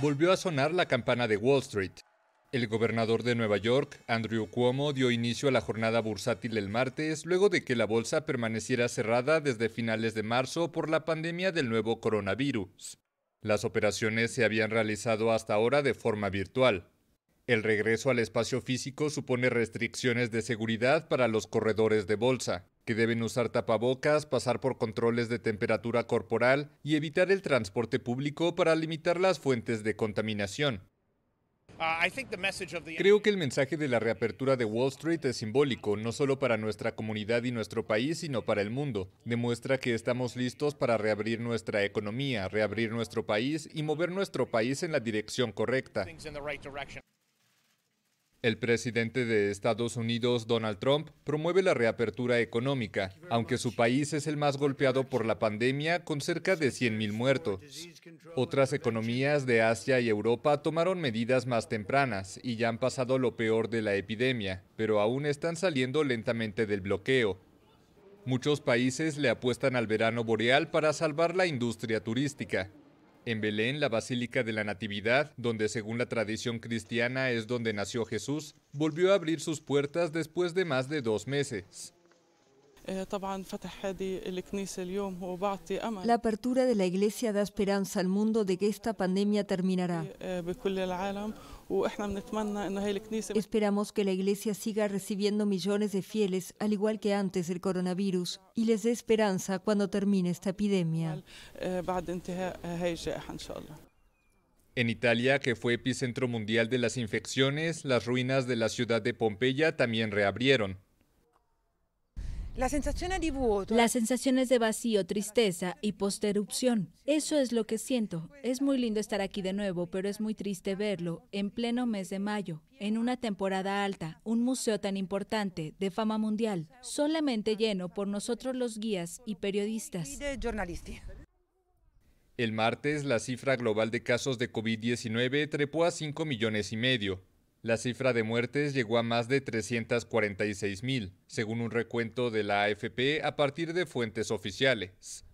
Volvió a sonar la campana de Wall Street. El gobernador de Nueva York, Andrew Cuomo, dio inicio a la jornada bursátil el martes, luego de que la bolsa permaneciera cerrada desde finales de marzo por la pandemia del nuevo coronavirus. Las operaciones se habían realizado hasta ahora de forma virtual. El regreso al espacio físico supone restricciones de seguridad para los corredores de bolsa, que deben usar tapabocas, pasar por controles de temperatura corporal y evitar el transporte público para limitar las fuentes de contaminación. Uh, Creo que el mensaje de la reapertura de Wall Street es simbólico, no solo para nuestra comunidad y nuestro país, sino para el mundo. Demuestra que estamos listos para reabrir nuestra economía, reabrir nuestro país y mover nuestro país en la dirección correcta. El presidente de Estados Unidos, Donald Trump, promueve la reapertura económica, aunque su país es el más golpeado por la pandemia, con cerca de 100.000 muertos. Otras economías de Asia y Europa tomaron medidas más tempranas y ya han pasado lo peor de la epidemia, pero aún están saliendo lentamente del bloqueo. Muchos países le apuestan al verano boreal para salvar la industria turística. En Belén, la Basílica de la Natividad, donde según la tradición cristiana es donde nació Jesús, volvió a abrir sus puertas después de más de dos meses. Eh, la apertura de la iglesia da esperanza al mundo de que esta pandemia terminará. Eh, eh, Esperamos que la iglesia siga recibiendo millones de fieles, al igual que antes del coronavirus, y les dé esperanza cuando termine esta epidemia. En Italia, que fue epicentro mundial de las infecciones, las ruinas de la ciudad de Pompeya también reabrieron sensación de Las sensaciones de vacío, tristeza y posterupción. Eso es lo que siento. Es muy lindo estar aquí de nuevo, pero es muy triste verlo en pleno mes de mayo, en una temporada alta, un museo tan importante, de fama mundial, solamente lleno por nosotros los guías y periodistas. El martes, la cifra global de casos de COVID-19 trepó a 5 millones y medio. La cifra de muertes llegó a más de 346 mil, según un recuento de la AFP a partir de fuentes oficiales.